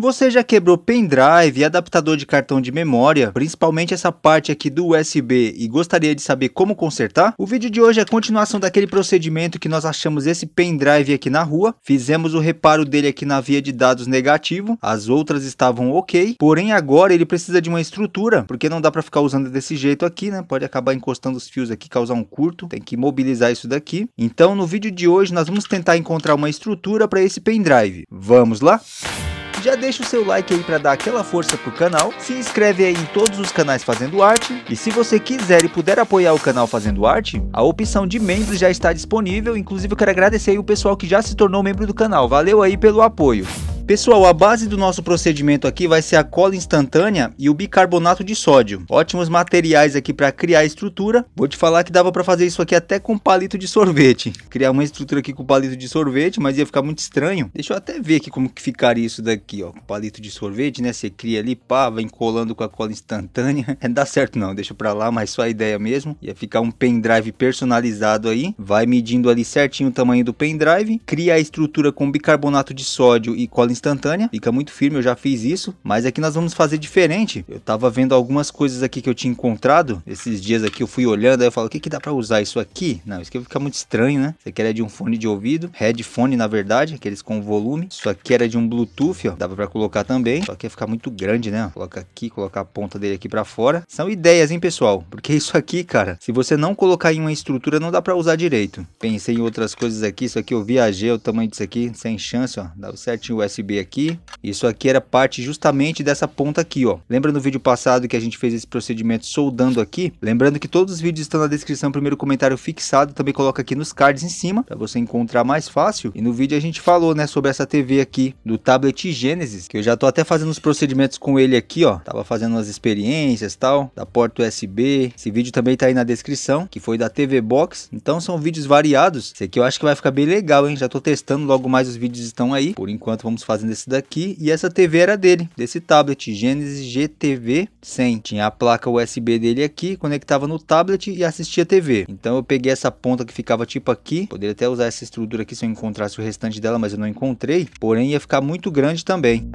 Você já quebrou pendrive e adaptador de cartão de memória, principalmente essa parte aqui do USB e gostaria de saber como consertar? O vídeo de hoje é a continuação daquele procedimento que nós achamos esse pendrive aqui na rua, fizemos o reparo dele aqui na via de dados negativo, as outras estavam ok, porém agora ele precisa de uma estrutura, porque não dá para ficar usando desse jeito aqui, né? Pode acabar encostando os fios aqui, causar um curto, tem que mobilizar isso daqui. Então no vídeo de hoje nós vamos tentar encontrar uma estrutura para esse pendrive. Vamos lá? Música já deixa o seu like aí para dar aquela força pro canal, se inscreve aí em todos os canais Fazendo Arte, e se você quiser e puder apoiar o canal Fazendo Arte, a opção de membros já está disponível, inclusive eu quero agradecer aí o pessoal que já se tornou membro do canal, valeu aí pelo apoio. Pessoal, a base do nosso procedimento aqui vai ser a cola instantânea e o bicarbonato de sódio. Ótimos materiais aqui para criar a estrutura. Vou te falar que dava para fazer isso aqui até com palito de sorvete. Criar uma estrutura aqui com palito de sorvete, mas ia ficar muito estranho. Deixa eu até ver aqui como que ficaria isso daqui, ó. Com palito de sorvete, né? Você cria ali, pá, vai colando com a cola instantânea. Não dá certo não, deixa para lá, mas só a ideia mesmo. Ia ficar um pendrive personalizado aí. Vai medindo ali certinho o tamanho do pendrive. Cria a estrutura com bicarbonato de sódio e cola instantânea instantânea, fica muito firme, eu já fiz isso, mas aqui é nós vamos fazer diferente. Eu tava vendo algumas coisas aqui que eu tinha encontrado, esses dias aqui eu fui olhando, aí eu falo, o que que dá para usar isso aqui? Não, isso aqui fica muito estranho, né? Isso aqui era de um fone de ouvido, headphone na verdade, aqueles com volume. Isso aqui era de um Bluetooth, ó, dava para colocar também, só que ia ficar muito grande, né? Coloca aqui, colocar a ponta dele aqui para fora. São ideias, hein, pessoal? Porque isso aqui, cara, se você não colocar em uma estrutura, não dá para usar direito. Pensei em outras coisas aqui, isso aqui eu viajei, o tamanho disso aqui, sem chance, ó. Dá o certinho USB perceber aqui, isso aqui era parte justamente dessa ponta aqui, ó. Lembra no vídeo passado que a gente fez esse procedimento soldando aqui? Lembrando que todos os vídeos estão na descrição, primeiro comentário fixado, também coloca aqui nos cards em cima, para você encontrar mais fácil. E no vídeo a gente falou, né, sobre essa TV aqui do tablet Genesis, que eu já tô até fazendo os procedimentos com ele aqui, ó. Tava fazendo umas experiências tal, da porta USB. Esse vídeo também tá aí na descrição, que foi da TV Box. Então são vídeos variados. Esse aqui eu acho que vai ficar bem legal, hein? Já tô testando, logo mais os vídeos estão aí. Por enquanto vamos fazendo esse daqui. E essa TV era dele, desse tablet, Genesis GTV 100. Tinha a placa USB dele aqui, conectava no tablet e assistia TV. Então eu peguei essa ponta que ficava tipo aqui. Poderia até usar essa estrutura aqui se eu encontrasse o restante dela, mas eu não encontrei. Porém ia ficar muito grande também.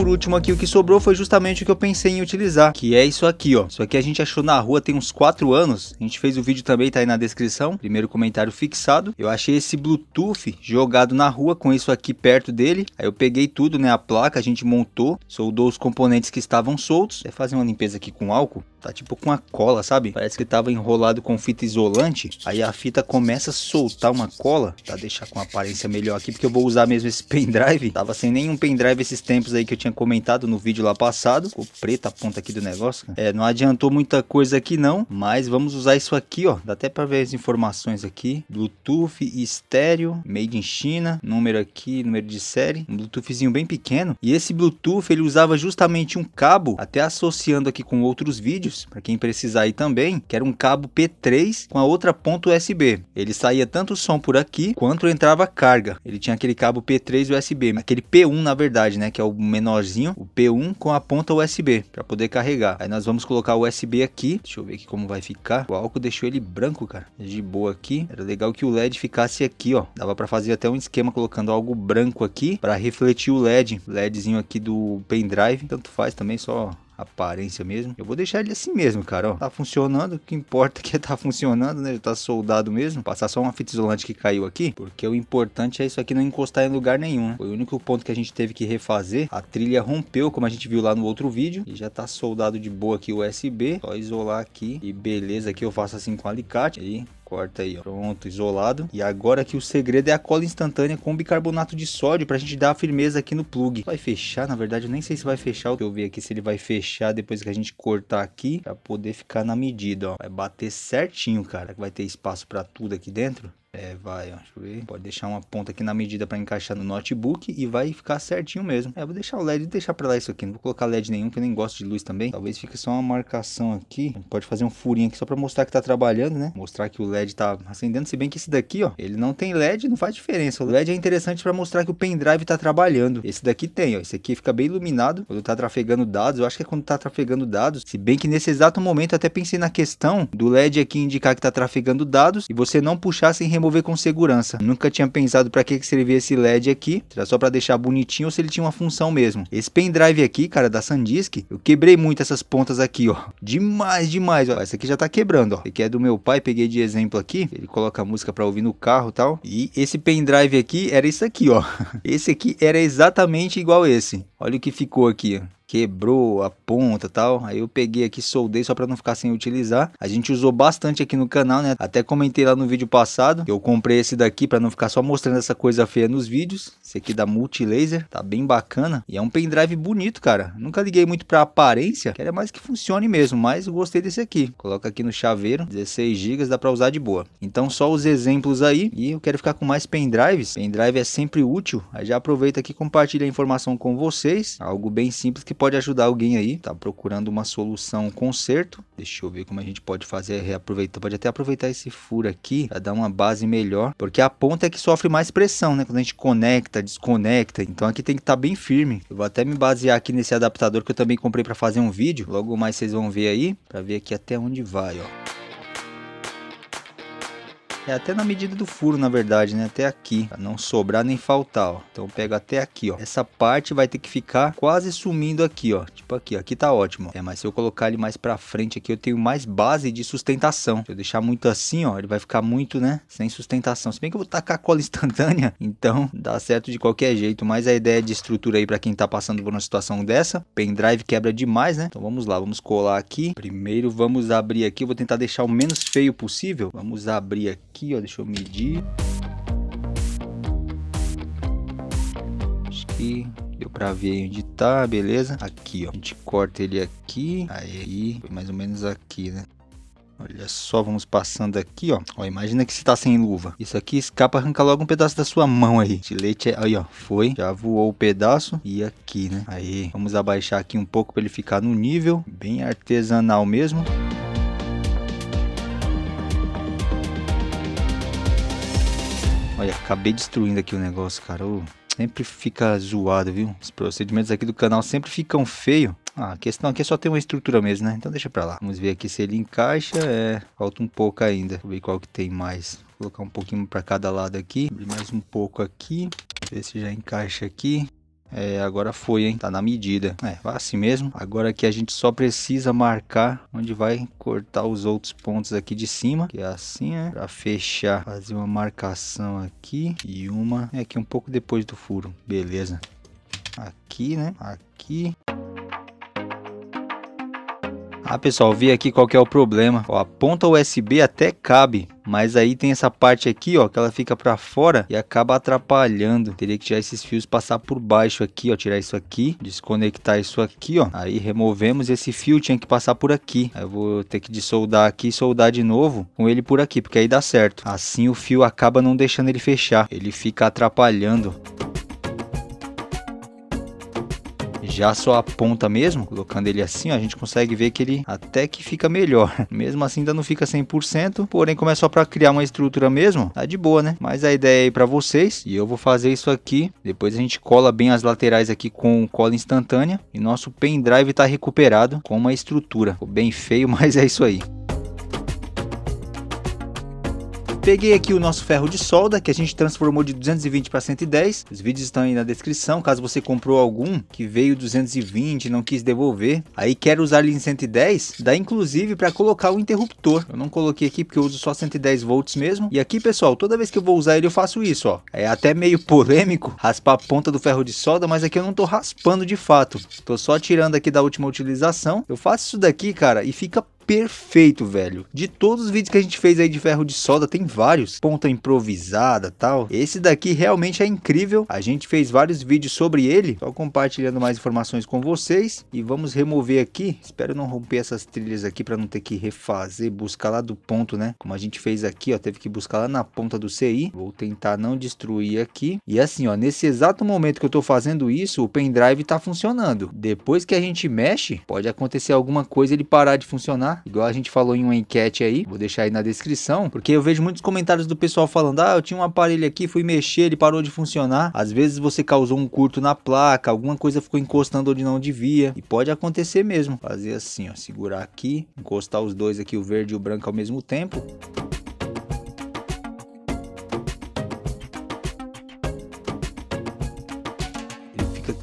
por último aqui, o que sobrou foi justamente o que eu pensei em utilizar, que é isso aqui, ó. Isso aqui a gente achou na rua tem uns 4 anos. A gente fez o vídeo também, tá aí na descrição. Primeiro comentário fixado. Eu achei esse Bluetooth jogado na rua com isso aqui perto dele. Aí eu peguei tudo, né, a placa, a gente montou, soldou os componentes que estavam soltos. É fazer uma limpeza aqui com álcool. Tá tipo com a cola, sabe? Parece que tava enrolado com fita isolante. Aí a fita começa a soltar uma cola. Pra deixar com aparência melhor aqui, porque eu vou usar mesmo esse pendrive. Tava sem nenhum pendrive esses tempos aí que eu tinha tinha comentado no vídeo lá passado. Ficou preta a ponta aqui do negócio. Cara. É, não adiantou muita coisa aqui não, mas vamos usar isso aqui, ó. Dá até para ver as informações aqui. Bluetooth, estéreo, made in China, número aqui, número de série. Um Bluetoothzinho bem pequeno. E esse Bluetooth, ele usava justamente um cabo, até associando aqui com outros vídeos, para quem precisar aí também, que era um cabo P3 com a outra ponta USB. Ele saía tanto som por aqui, quanto entrava carga. Ele tinha aquele cabo P3 USB, aquele P1 na verdade, né, que é o menor menorzinho, o P1 com a ponta USB para poder carregar. Aí nós vamos colocar o USB aqui. Deixa eu ver aqui como vai ficar. O álcool deixou ele branco, cara. De boa aqui. Era legal que o LED ficasse aqui, ó. Dava para fazer até um esquema colocando algo branco aqui para refletir o LED. LEDzinho aqui do pendrive. Tanto faz também, só aparência mesmo. Eu vou deixar ele assim mesmo, cara, ó. Tá funcionando, o que importa é que tá funcionando, né? Já tá soldado mesmo. Passar só uma fita isolante que caiu aqui, porque o importante é isso aqui não encostar em lugar nenhum, né? Foi o único ponto que a gente teve que refazer. A trilha rompeu, como a gente viu lá no outro vídeo, e já tá soldado de boa aqui o USB. Só isolar aqui e beleza, aqui eu faço assim com alicate aí Corta aí, ó. Pronto, isolado. E agora que o segredo é a cola instantânea com bicarbonato de sódio pra gente dar a firmeza aqui no plug. Vai fechar, na verdade, eu nem sei se vai fechar. Deixa eu ver aqui se ele vai fechar depois que a gente cortar aqui pra poder ficar na medida, ó. Vai bater certinho, cara. Vai ter espaço pra tudo aqui dentro. É, vai, ó, Pode deixar uma ponta aqui na medida para encaixar no notebook e vai ficar certinho mesmo. É, vou deixar o LED, deixar para lá isso aqui. Não vou colocar LED nenhum, que eu nem gosto de luz também. Talvez fique só uma marcação aqui. Pode fazer um furinho aqui só para mostrar que tá trabalhando, né? Mostrar que o LED tá acendendo. Se bem que esse daqui, ó, ele não tem LED, não faz diferença. O LED é interessante para mostrar que o pendrive tá trabalhando. Esse daqui tem, ó. Esse aqui fica bem iluminado quando tá trafegando dados. Eu acho que é quando tá trafegando dados. Se bem que nesse exato momento até pensei na questão do LED aqui indicar que tá trafegando dados e você não puxar sem remover remover com segurança. Nunca tinha pensado para que, que servia esse LED aqui, era só para deixar bonitinho ou se ele tinha uma função mesmo. Esse pendrive aqui, cara, da SanDisk, eu quebrei muito essas pontas aqui, ó. Demais, demais, ó. Essa aqui já tá quebrando, ó. Esse aqui é do meu pai, peguei de exemplo aqui. Ele coloca a música para ouvir no carro e tal. E esse pendrive aqui era isso aqui, ó. Esse aqui era exatamente igual esse. Olha o que ficou aqui. Quebrou a ponta tal. Aí eu peguei aqui, soldei só para não ficar sem utilizar. A gente usou bastante aqui no canal, né? Até comentei lá no vídeo passado. Eu comprei esse daqui para não ficar só mostrando essa coisa feia nos vídeos. Esse aqui da Multilaser. Tá bem bacana. E é um pendrive bonito, cara. Nunca liguei muito pra aparência. Quero é mais que funcione mesmo. Mas gostei desse aqui. Coloca aqui no chaveiro. 16 GB. Dá pra usar de boa. Então só os exemplos aí. E eu quero ficar com mais pendrives. Pendrive é sempre útil. Aí já aproveita aqui e compartilha a informação com você algo bem simples que pode ajudar alguém aí, tá procurando uma solução, um conserto. Deixa eu ver como a gente pode fazer, reaproveitar, pode até aproveitar esse furo aqui para dar uma base melhor, porque a ponta é que sofre mais pressão, né? Quando a gente conecta, desconecta, então aqui tem que estar tá bem firme. Eu vou até me basear aqui nesse adaptador que eu também comprei para fazer um vídeo, logo mais vocês vão ver aí, para ver aqui até onde vai, ó. É até na medida do furo, na verdade, né? Até aqui, pra não sobrar nem faltar, ó. Então pega até aqui, ó. Essa parte vai ter que ficar quase sumindo aqui, ó. Tipo aqui, ó. Aqui tá ótimo. É, mas se eu colocar ele mais pra frente aqui, eu tenho mais base de sustentação. Se eu deixar muito assim, ó, ele vai ficar muito, né? Sem sustentação. Se bem que eu vou tacar cola instantânea, então dá certo de qualquer jeito. Mas a ideia de estrutura aí pra quem tá passando por uma situação dessa. Pendrive quebra demais, né? Então vamos lá, vamos colar aqui. Primeiro vamos abrir aqui. Eu vou tentar deixar o menos feio possível. Vamos abrir aqui aqui, ó, deixa eu medir. Acho que deu pra ver onde tá, beleza? Aqui, ó, a gente corta ele aqui, aí, mais ou menos aqui, né? Olha só, vamos passando aqui, ó. ó imagina que você tá sem luva. Isso aqui escapa, arranca logo um pedaço da sua mão aí. de leite aí, ó, foi. Já voou o pedaço. E aqui, né? Aí, vamos abaixar aqui um pouco para ele ficar no nível. Bem artesanal mesmo. Olha, acabei destruindo aqui o negócio, cara. Oh, sempre fica zoado, viu? Os procedimentos aqui do canal sempre ficam feio. Ah, a questão aqui é só ter uma estrutura mesmo, né? Então deixa pra lá. Vamos ver aqui se ele encaixa. É, falta um pouco ainda. Vou ver qual que tem mais. Vou colocar um pouquinho pra cada lado aqui. Abrir mais um pouco aqui. Ver se já encaixa aqui. É, agora foi, hein? Tá na medida. É, vai assim mesmo. Agora que a gente só precisa marcar onde vai cortar os outros pontos aqui de cima. Que é assim, é. Pra fechar, fazer uma marcação aqui. E uma é aqui um pouco depois do furo. Beleza. Aqui, né? Aqui. Ah, pessoal, vi aqui qual que é o problema. Ó, a ponta USB até cabe, mas aí tem essa parte aqui, ó, que ela fica para fora e acaba atrapalhando. Teria que tirar esses fios, passar por baixo aqui, ó, tirar isso aqui, desconectar isso aqui, ó. Aí removemos esse fio, tinha que passar por aqui. Aí eu vou ter que desoldar aqui e soldar de novo com ele por aqui, porque aí dá certo. Assim o fio acaba não deixando ele fechar, ele fica atrapalhando. Já só a ponta mesmo, colocando ele assim, ó, a gente consegue ver que ele até que fica melhor. Mesmo assim ainda não fica 100%, porém como é só para criar uma estrutura mesmo, tá de boa, né? Mas a ideia aí é para vocês, e eu vou fazer isso aqui, depois a gente cola bem as laterais aqui com cola instantânea, e nosso pendrive tá recuperado com uma estrutura. Ficou bem feio, mas é isso aí. Peguei aqui o nosso ferro de solda, que a gente transformou de 220 para 110. Os vídeos estão aí na descrição, caso você comprou algum que veio 220 e não quis devolver. Aí quero usar ele em 110, dá inclusive para colocar o interruptor. Eu não coloquei aqui porque eu uso só 110 volts mesmo. E aqui, pessoal, toda vez que eu vou usar ele, eu faço isso, ó. É até meio polêmico raspar a ponta do ferro de solda, mas aqui eu não tô raspando de fato. Tô só tirando aqui da última utilização. Eu faço isso daqui, cara, e fica perfeito, velho. De todos os vídeos que a gente fez aí de ferro de solda, tem vários. Ponta improvisada tal. Esse daqui realmente é incrível. A gente fez vários vídeos sobre ele. Só compartilhando mais informações com vocês. E vamos remover aqui. Espero não romper essas trilhas aqui para não ter que refazer, buscar lá do ponto, né? Como a gente fez aqui, ó. Teve que buscar lá na ponta do CI. Vou tentar não destruir aqui. E assim, ó. Nesse exato momento que eu tô fazendo isso, o pendrive tá funcionando. Depois que a gente mexe, pode acontecer alguma coisa ele parar de funcionar Igual a gente falou em uma enquete aí, vou deixar aí na descrição, porque eu vejo muitos comentários do pessoal falando: ah, eu tinha um aparelho aqui, fui mexer, ele parou de funcionar. Às vezes você causou um curto na placa, alguma coisa ficou encostando onde não devia, e pode acontecer mesmo. Fazer assim, ó, segurar aqui, encostar os dois aqui, o verde e o branco ao mesmo tempo.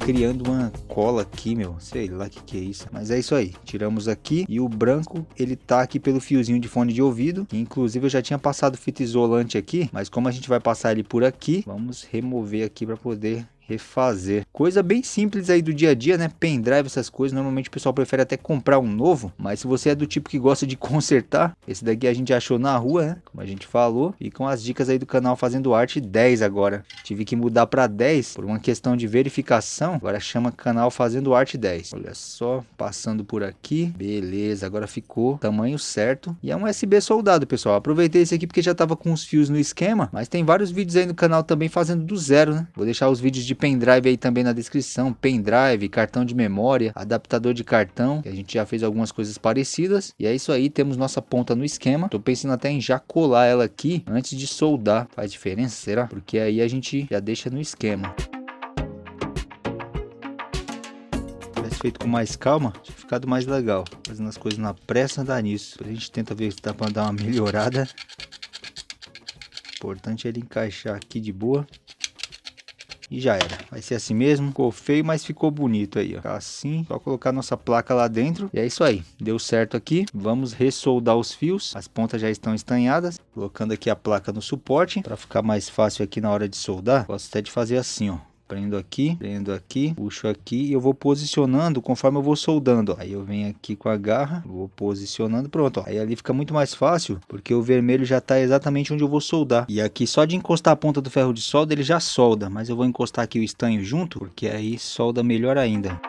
criando uma cola aqui, meu. Sei lá o que, que é isso. Mas é isso aí. Tiramos aqui e o branco, ele tá aqui pelo fiozinho de fone de ouvido. Inclusive, eu já tinha passado fita isolante aqui, mas como a gente vai passar ele por aqui, vamos remover aqui para poder refazer. Coisa bem simples aí do dia a dia, né? Pendrive, essas coisas. Normalmente o pessoal prefere até comprar um novo, mas se você é do tipo que gosta de consertar, esse daqui a gente achou na rua, né? Como a gente falou. E com as dicas aí do canal Fazendo Arte 10 agora. Tive que mudar para 10 por uma questão de verificação. Agora chama canal Fazendo Arte 10. Olha só, passando por aqui. Beleza, agora ficou tamanho certo. E é um USB soldado, pessoal. Aproveitei esse aqui porque já tava com os fios no esquema, mas tem vários vídeos aí no canal também fazendo do zero, né? Vou deixar os vídeos de pendrive aí também na descrição, pendrive, cartão de memória, adaptador de cartão, que a gente já fez algumas coisas parecidas. E é isso aí, temos nossa ponta no esquema. Tô pensando até em já colar ela aqui antes de soldar. Faz diferença, será? Porque aí a gente já deixa no esquema. feito com mais calma, tinha ficado mais legal. Fazendo as coisas na pressa, dá nisso. A gente tenta ver se dá para dar uma melhorada. O importante é ele encaixar aqui de boa. E já era. Vai ser assim mesmo. Ficou feio, mas ficou bonito aí, ó. Assim, só colocar nossa placa lá dentro. E é isso aí. Deu certo aqui. Vamos ressoldar os fios. As pontas já estão estanhadas. Colocando aqui a placa no suporte. para ficar mais fácil aqui na hora de soldar, Posso até de fazer assim, ó prendo aqui, prendo aqui, puxo aqui e eu vou posicionando conforme eu vou soldando. Aí eu venho aqui com a garra, vou posicionando, pronto. Ó. Aí ali fica muito mais fácil, porque o vermelho já tá exatamente onde eu vou soldar. E aqui só de encostar a ponta do ferro de solda, ele já solda, mas eu vou encostar aqui o estanho junto, porque aí solda melhor ainda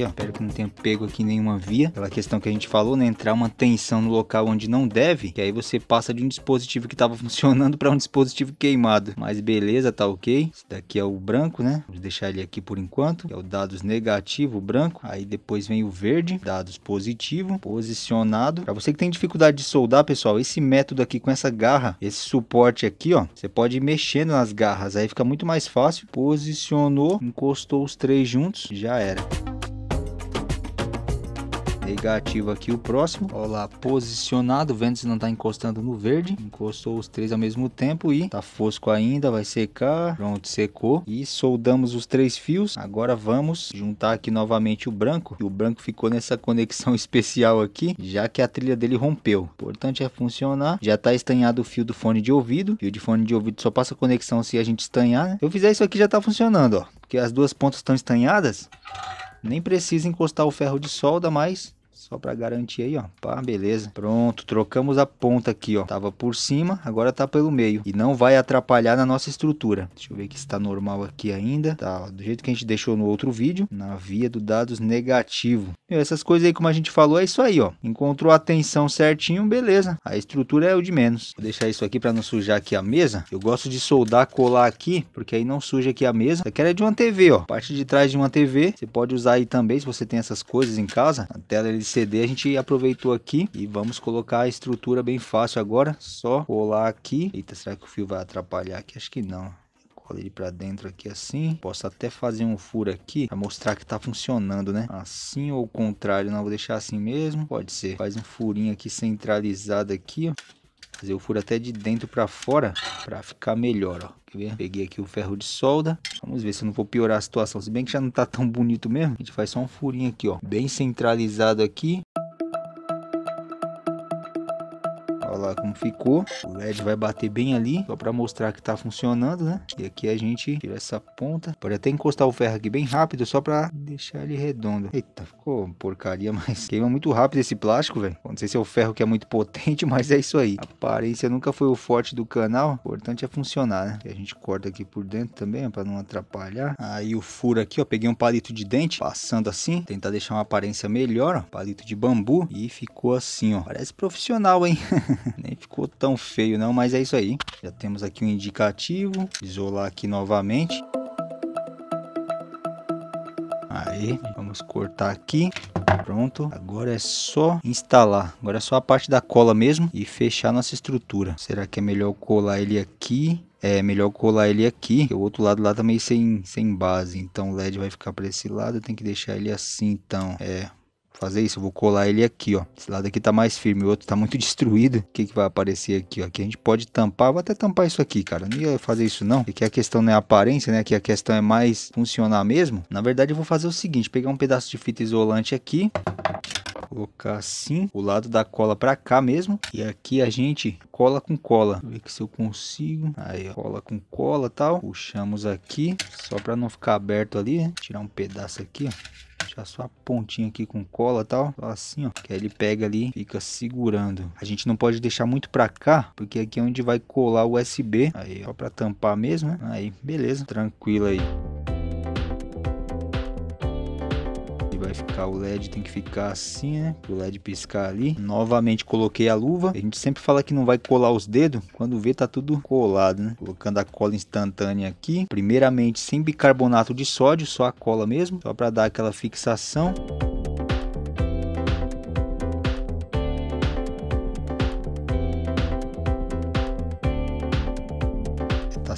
aí, ó. Espero que não tenha pego aqui nenhuma via. Aquela questão que a gente falou, né? Entrar uma tensão no local onde não deve, que aí você passa de um dispositivo que estava funcionando para um dispositivo queimado. Mas beleza, tá ok. Esse daqui é o branco, né? Vamos deixar ele aqui por enquanto. É o dados negativo, branco. Aí depois vem o verde, dados positivo, posicionado. Para você que tem dificuldade de soldar, pessoal, esse método aqui com essa garra, esse suporte aqui, ó, você pode ir mexendo nas garras, aí fica muito mais fácil. Posicionou, encostou os três juntos, já era. Negativo aqui o próximo. Olha lá, posicionado. vendo se não tá encostando no verde. Encostou os três ao mesmo tempo e tá fosco ainda, vai secar. Pronto, secou. E soldamos os três fios. Agora vamos juntar aqui novamente o branco. E o branco ficou nessa conexão especial aqui, já que a trilha dele rompeu. O importante é funcionar. Já tá estanhado o fio do fone de ouvido. Fio de fone de ouvido só passa conexão se a gente estanhar. Né? Se eu fizer isso aqui já tá funcionando, ó. Porque as duas pontas estão estanhadas. Nem precisa encostar o ferro de solda, mas só para garantir aí, ó. Pá, beleza. Pronto, trocamos a ponta aqui, ó. Tava por cima, agora tá pelo meio. E não vai atrapalhar na nossa estrutura. Deixa eu ver que está normal aqui ainda. Tá, ó, do jeito que a gente deixou no outro vídeo. Na via do dados negativo. E essas coisas aí, como a gente falou, é isso aí, ó. Encontrou a tensão certinho, beleza. A estrutura é o de menos. Vou deixar isso aqui para não sujar aqui a mesa. Eu gosto de soldar, colar aqui, porque aí não suja aqui a mesa. Isso aqui era de uma TV, ó. Parte de trás de uma TV. Você pode usar aí também, se você tem essas coisas em casa. A tela, eles CD a gente aproveitou aqui e vamos colocar a estrutura bem fácil agora. Só colar aqui. Eita, será que o fio vai atrapalhar aqui? Acho que não cola ele pra dentro aqui assim. Posso até fazer um furo aqui pra mostrar que tá funcionando, né? Assim ou o contrário, não, vou deixar assim mesmo. Pode ser. Faz um furinho aqui centralizado aqui, ó. Fazer o furo até de dentro para fora para ficar melhor, ó. Quer ver? Peguei aqui o ferro de solda. Vamos ver se eu não vou piorar a situação. Se bem que já não tá tão bonito mesmo, a gente faz só um furinho aqui, ó. Bem centralizado aqui. lá como ficou. O LED vai bater bem ali, só para mostrar que tá funcionando, né? E aqui a gente tira essa ponta. Pode até encostar o ferro aqui bem rápido, só para deixar ele redondo. Eita, ficou porcaria, mas queima muito rápido esse plástico, velho. Não sei se é o ferro que é muito potente, mas é isso aí. A aparência nunca foi o forte do canal. O importante é funcionar, né? E a gente corta aqui por dentro também, para não atrapalhar. Aí o furo aqui, ó. Peguei um palito de dente, passando assim. Tentar deixar uma aparência melhor, ó. Palito de bambu. E ficou assim, ó. Parece profissional, hein? nem ficou tão feio não, mas é isso aí. Já temos aqui um indicativo, isolar aqui novamente. Aí, vamos cortar aqui. Pronto, agora é só instalar. Agora é só a parte da cola mesmo e fechar nossa estrutura. Será que é melhor colar ele aqui? É melhor colar ele aqui, o outro lado lá também tá sem, sem base. Então o LED vai ficar para esse lado, tem que deixar ele assim então. É, fazer isso, eu vou colar ele aqui, ó. Esse lado aqui tá mais firme, o outro tá muito destruído. O que que vai aparecer aqui, ó? Aqui a gente pode tampar, vou até tampar isso aqui, cara. Não ia fazer isso não, Aqui a questão não é aparência, né? Que a questão é mais funcionar mesmo. Na verdade, eu vou fazer o seguinte, pegar um pedaço de fita isolante aqui, colocar assim, o lado da cola pra cá mesmo. E aqui a gente cola com cola. Vou ver se eu consigo. Aí, ó, cola com cola tal. Puxamos aqui, só pra não ficar aberto ali, né? Tirar um pedaço aqui, ó deixar só a pontinha aqui com cola e tal. Só assim, ó. Que aí ele pega ali fica segurando. A gente não pode deixar muito pra cá, porque aqui é onde vai colar o USB. Aí, ó, pra tampar mesmo, né? Aí, beleza. Tranquilo aí. vai ficar o LED, tem que ficar assim, né? Pro LED piscar ali. Novamente coloquei a luva. A gente sempre fala que não vai colar os dedos. Quando vê, tá tudo colado, né? Colocando a cola instantânea aqui. Primeiramente, sem bicarbonato de sódio, só a cola mesmo. Só para dar aquela fixação.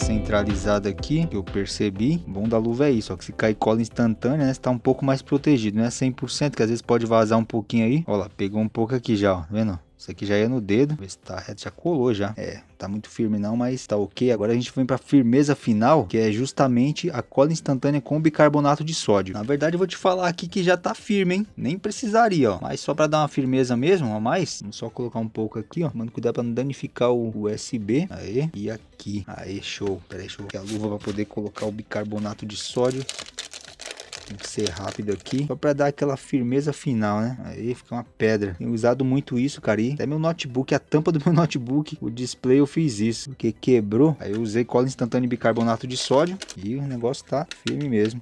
centralizada aqui, que eu percebi. O bom da luva é isso, ó, que se cair cola instantânea, né, você tá um pouco mais protegido, não é 100%, que às vezes pode vazar um pouquinho aí. Ó lá, pegou um pouco aqui já, ó, tá vendo? Isso aqui já ia é no dedo. Ver se tá reto, já colou já. É, tá muito firme não, mas tá ok. Agora a gente vem pra firmeza final, que é justamente a cola instantânea com bicarbonato de sódio. Na verdade, eu vou te falar aqui que já tá firme, hein? Nem precisaria, ó. Mas só pra dar uma firmeza mesmo, a mais, vamos só colocar um pouco aqui, ó. Mano, cuidado pra não danificar o USB. Aí, e aqui. Aí, show. Pera aí, show. eu a luva pra poder colocar o bicarbonato de sódio. Tem que ser rápido aqui, só para dar aquela firmeza final, né? Aí fica uma pedra. Tenho usado muito isso, cara. E até meu notebook, a tampa do meu notebook, o display eu fiz isso, porque quebrou. Aí eu usei cola instantânea e bicarbonato de sódio e o negócio tá firme mesmo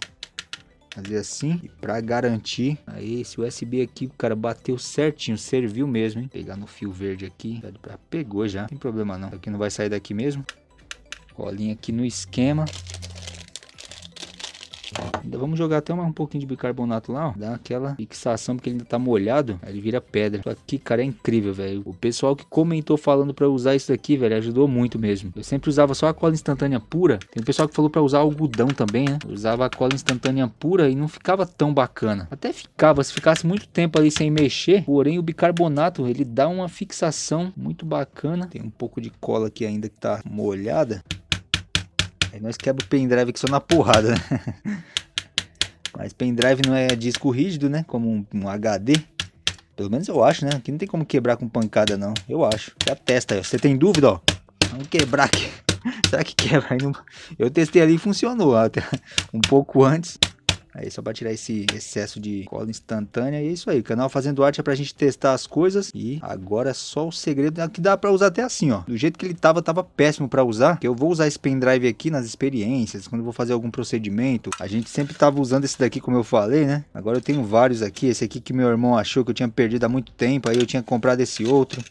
fazer assim e para garantir aí esse USB aqui o cara bateu certinho serviu mesmo hein? pegar no fio verde aqui tá pegou já não tem problema não aqui não vai sair daqui mesmo colinha aqui no esquema Ainda vamos jogar até um pouquinho de bicarbonato lá, ó. Dá aquela fixação, porque ainda tá molhado. Aí ele vira pedra. Aqui, cara, é incrível, velho. O pessoal que comentou falando pra usar isso daqui, velho, ajudou muito mesmo. Eu sempre usava só a cola instantânea pura. Tem pessoal que falou pra usar algodão também, né? Eu usava a cola instantânea pura e não ficava tão bacana. Até ficava, se ficasse muito tempo ali sem mexer. Porém, o bicarbonato, ele dá uma fixação muito bacana. Tem um pouco de cola aqui ainda que tá molhada. Aí nós quebra o pendrive aqui só na porrada, né? Mas pendrive não é disco rígido, né? Como um, um, HD. Pelo menos eu acho, né? Aqui não tem como quebrar com pancada, não. Eu acho. Já testa aí. Você tem dúvida, ó? Vamos quebrar aqui. Será que quebra? Eu testei ali e funcionou. Até um pouco antes. Aí só pra tirar esse excesso de cola instantânea. E é isso aí. O canal Fazendo Arte é pra gente testar as coisas. E agora é só o segredo é que dá para usar até assim, ó. Do jeito que ele tava, tava péssimo para usar. Que eu vou usar esse pendrive aqui nas experiências, quando eu vou fazer algum procedimento. A gente sempre tava usando esse daqui, como eu falei, né? Agora eu tenho vários aqui. Esse aqui que meu irmão achou que eu tinha perdido há muito tempo. Aí eu tinha comprado esse outro.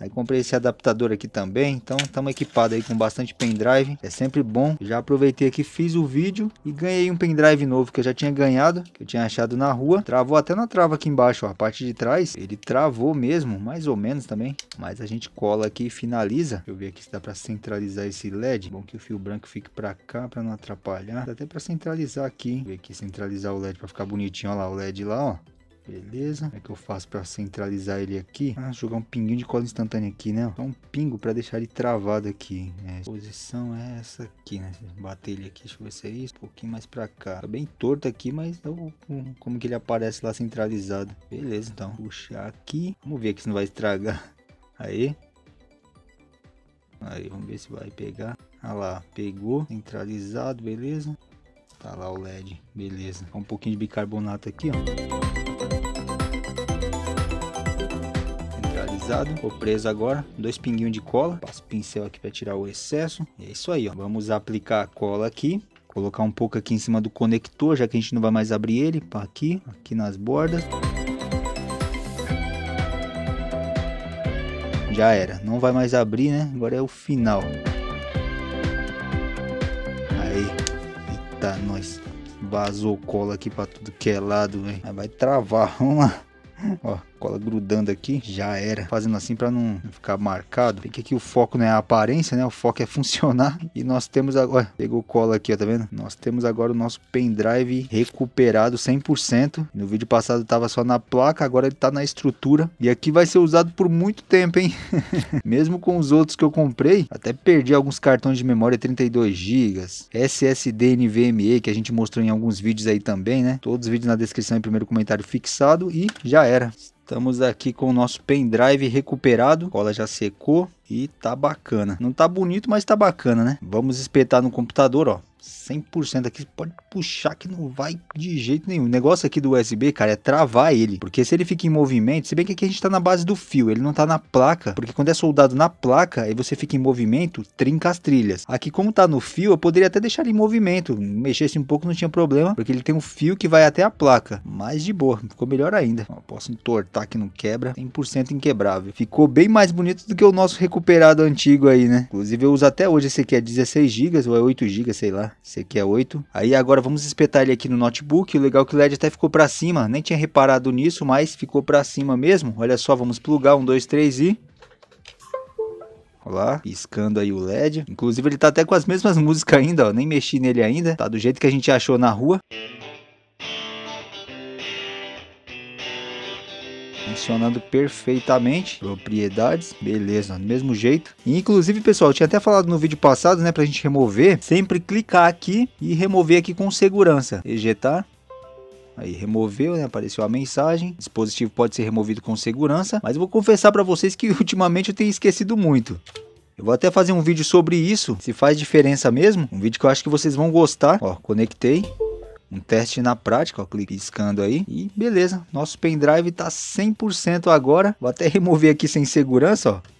Aí comprei esse adaptador aqui também, então estamos equipados aí com bastante pendrive, é sempre bom. Já aproveitei aqui, fiz o vídeo e ganhei um pendrive novo que eu já tinha ganhado, que eu tinha achado na rua. Travou até na trava aqui embaixo, ó, a parte de trás, ele travou mesmo, mais ou menos também. Mas a gente cola aqui e finaliza. Deixa eu ver aqui se dá para centralizar esse LED. Bom que o fio branco fique para cá para não atrapalhar. Dá até para centralizar aqui, hein? Vou ver aqui centralizar o LED para ficar bonitinho, ó lá o LED lá, ó. Beleza? Como é que eu faço pra centralizar ele aqui? Ah, jogar um pinguinho de cola instantânea aqui, né? Só um pingo pra deixar ele travado aqui. É, posição é essa aqui, né? Bater ele aqui, deixa eu ver se é isso. Um pouquinho mais pra cá. Tá bem torto aqui, mas eu, é como que ele aparece lá centralizado. Beleza, então. Puxar aqui. Vamos ver aqui se não vai estragar. Aí. Aí, vamos ver se vai pegar. Ah lá, pegou. Centralizado, beleza. Tá lá o LED, beleza. Um pouquinho de bicarbonato aqui, ó. finalizado. Ficou preso agora. Dois pinguinhos de cola. Passo o pincel aqui para tirar o excesso. E é isso aí, ó. Vamos aplicar a cola aqui. Colocar um pouco aqui em cima do conector, já que a gente não vai mais abrir ele. Aqui, aqui nas bordas. Já era, não vai mais abrir, né? Agora é o final. Aí, eita, nós. Vazou cola aqui pra tudo que é lado, velho. Vai travar, vamos lá. Ó, cola grudando aqui, já era. Fazendo assim para não ficar marcado. Porque aqui o foco não é a aparência, né? O foco é funcionar. E nós temos agora, pegou cola aqui, ó, tá vendo? Nós temos agora o nosso pendrive recuperado 100%. No vídeo passado tava só na placa, agora ele tá na estrutura. E aqui vai ser usado por muito tempo, hein? Mesmo com os outros que eu comprei, até perdi alguns cartões de memória 32 GB, SSD NVMe que a gente mostrou em alguns vídeos aí também, né? Todos os vídeos na descrição e primeiro comentário fixado e já era. Estamos aqui com o nosso pendrive recuperado, a cola já secou e tá bacana. Não tá bonito, mas tá bacana, né? Vamos espetar no computador, ó. 100% aqui, pode puxar que não vai de jeito nenhum. O negócio aqui do USB, cara, é travar ele, porque se ele fica em movimento, se bem que aqui a gente tá na base do fio, ele não tá na placa, porque quando é soldado na placa, aí você fica em movimento, trinca as trilhas. Aqui como tá no fio, eu poderia até deixar ele em movimento, mexesse um pouco não tinha problema, porque ele tem um fio que vai até a placa, mas de boa, ficou melhor ainda. posso entortar que não quebra, 100% inquebrável. Ficou bem mais bonito do que o nosso recuperado antigo aí, né? Inclusive eu uso até hoje, esse aqui é 16 GB ou é 8 GB, sei lá. Esse aqui é 8. Aí agora vamos espetar ele aqui no notebook. O legal é que o LED até ficou para cima. Nem tinha reparado nisso, mas ficou para cima mesmo. Olha só, vamos plugar. 1, 2, 3 e... Olha lá, piscando aí o LED. Inclusive ele tá até com as mesmas músicas ainda, ó. Nem mexi nele ainda. Tá do jeito que a gente achou na rua. funcionando perfeitamente. Propriedades, beleza, do mesmo jeito. Inclusive, pessoal, eu tinha até falado no vídeo passado, né, pra gente remover, sempre clicar aqui e remover aqui com segurança. Ejetar, Aí removeu, né? Apareceu a mensagem. O dispositivo pode ser removido com segurança, mas eu vou confessar para vocês que ultimamente eu tenho esquecido muito. Eu vou até fazer um vídeo sobre isso, se faz diferença mesmo. Um vídeo que eu acho que vocês vão gostar. Ó, conectei um teste na prática, ó, clicando aí. E beleza, nosso pendrive tá 100% agora. Vou até remover aqui sem segurança, ó.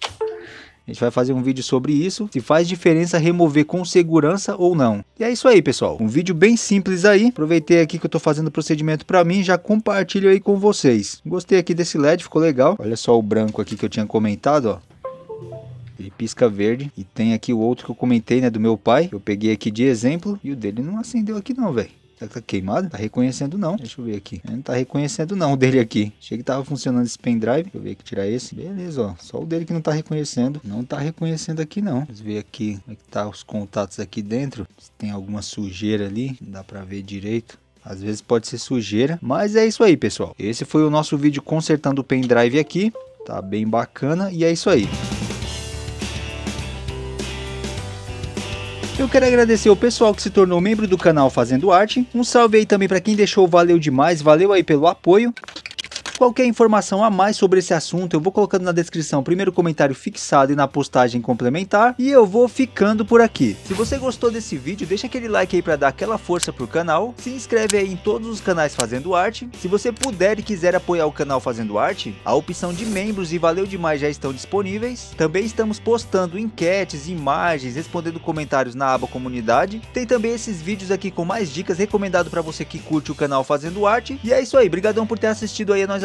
A gente vai fazer um vídeo sobre isso, se faz diferença remover com segurança ou não. E é isso aí, pessoal. Um vídeo bem simples aí. Aproveitei aqui que eu tô fazendo o procedimento para mim, já compartilho aí com vocês. Gostei aqui desse LED, ficou legal. Olha só o branco aqui que eu tinha comentado, ó. Ele pisca verde. E tem aqui o outro que eu comentei, né, do meu pai. Eu peguei aqui de exemplo e o dele não acendeu aqui não, velho tá queimado? Tá reconhecendo não. Deixa eu ver aqui. Não tá reconhecendo não o dele aqui. Achei que tava funcionando esse pendrive. Deixa eu ver aqui, tirar esse. Beleza, ó. Só o dele que não tá reconhecendo. Não tá reconhecendo aqui não. Vamos ver aqui como é que tá os contatos aqui dentro. Se tem alguma sujeira ali. Não dá pra ver direito. Às vezes pode ser sujeira. Mas é isso aí, pessoal. Esse foi o nosso vídeo consertando o pendrive aqui. Tá bem bacana. E é isso aí. Eu quero agradecer o pessoal que se tornou membro do canal Fazendo Arte. Um salve aí também para quem deixou, valeu demais, valeu aí pelo apoio. Qualquer informação a mais sobre esse assunto eu vou colocando na descrição, primeiro comentário fixado e na postagem complementar. E eu vou ficando por aqui. Se você gostou desse vídeo, deixa aquele like aí para dar aquela força pro canal. Se inscreve aí em todos os canais Fazendo Arte. Se você puder e quiser apoiar o canal Fazendo Arte, a opção de membros e Valeu Demais já estão disponíveis. Também estamos postando enquetes, imagens, respondendo comentários na aba comunidade. Tem também esses vídeos aqui com mais dicas recomendado para você que curte o canal Fazendo Arte. E é isso aí, brigadão por ter assistido aí a nós